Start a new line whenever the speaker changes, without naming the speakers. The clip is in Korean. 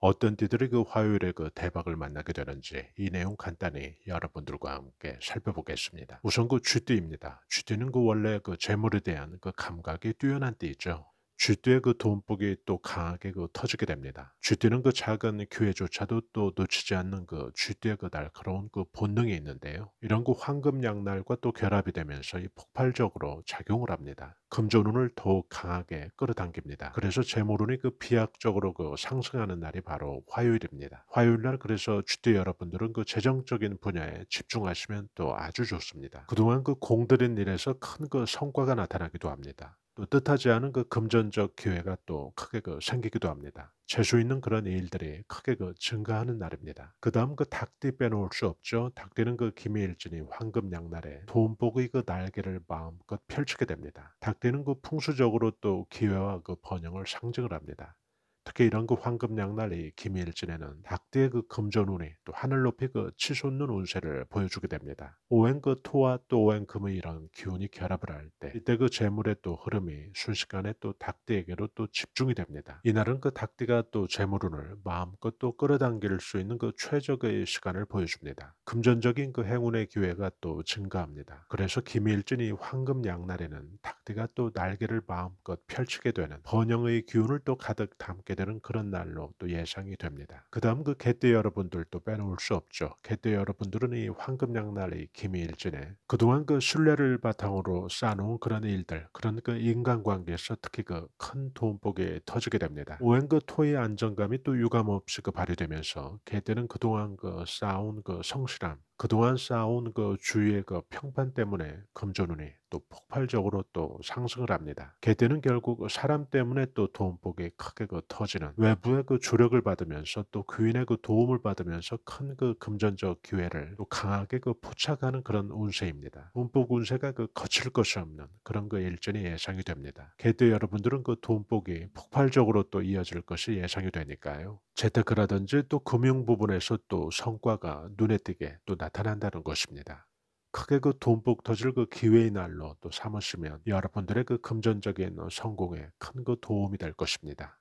어떤 띠들이 그 화요일에 그 대박을 만나게 되는지 이 내용 간단히 여러분들과 함께 살펴보겠습니다. 우선 그 쥐띠입니다. 쥐띠는 그 원래 그 재물에 대한 그 감각이 뛰어난 띠죠. 주띠의그 돈복이 또 강하게 그 터지게 됩니다. 주띠는그 작은 교회조차도 또 놓치지 않는 그주띠의그 그 날카로운 그 본능이 있는데요. 이런 그 황금 양날과 또 결합이 되면서 이 폭발적으로 작용을 합니다. 금전운을 더욱 강하게 끌어당깁니다. 그래서 재물운이 그 비약적으로 그 상승하는 날이 바로 화요일입니다. 화요일 날 그래서 주띠 여러분들은 그 재정적인 분야에 집중하시면 또 아주 좋습니다. 그동안 그 공들인 일에서 큰 그 성과가 나타나기도 합니다. 뜻하지 않은 그 금전적 기회가 또 크게 그 생기기도 합니다. 재수 있는 그런 일들이 크게 그 증가하는 날입니다. 그 다음 그 닭띠 빼놓을 수 없죠. 닭띠는 그 기미일진이 황금양날에 돈복의 그 날개를 마음껏 펼치게 됩니다. 닭띠는 그 풍수적으로 또 기회와 그 번영을 상징을 합니다. 특히 이런 그 황금양날이 김일진에는 닭띠의 그 금전운이 또 하늘 높이 그 치솟는 운세를 보여주게 됩니다. 오행 그 토와 또 오행 금의 이런 기운이 결합을 할 때 이때 그 재물의 또 흐름이 순식간에 또 닭띠에게로 또 집중이 됩니다. 이날은 그 닭띠가 또 재물운을 마음껏 또 끌어당길 수 있는 그 최적의 시간을 보여줍니다. 금전적인 그 행운의 기회가 또 증가합니다. 그래서 김일진이 황금양날에는 닭 아티가또 날개를 마음껏 펼치게 되는 번영의 기운을 또 가득 담게 되는 그런 날로 또 예상이 됩니다. 그 다음 그 개떼 여러분들도 빼놓을 수 없죠. 개떼 여러분들은 이 황금양날의 기미일진에 그동안 그 신뢰를 바탕으로 쌓아놓은 그런 일들, 그런 그 인간관계에서 특히 그 큰돈복에 터지게 됩니다. 오행 그 토의 안정감이 또 유감없이 그 발휘되면서 개떼는 그동안 그 쌓아온 그 성실함, 그동안 쌓아온 그 주위의 그 평판 때문에 금전운이 또 폭발적으로 또 상승을 합니다. 개띠는 결국 사람 때문에 또 돈복이 크게 그 터지는 외부의 그 주력을 받으면서 또 귀인의 그 도움을 받으면서 큰 그 금전적 기회를 또 강하게 그 포착하는 그런 운세입니다. 운복 운세가 그 거칠 것이 없는 그런 그 일전이 예상이 됩니다. 개띠 여러분들은 그 돈복이 폭발적으로 또 이어질 것이 예상이 되니까요. 재테크라든지 또 금융 부분에서 또 성과가 눈에 띄게 또 나. 나타난다는 것입니다. 크게 그 돈복 터질 그 기회의 날로 또 삼으시면 여러분들의 그 금전적인 성공에 큰 그 도움이 될 것입니다.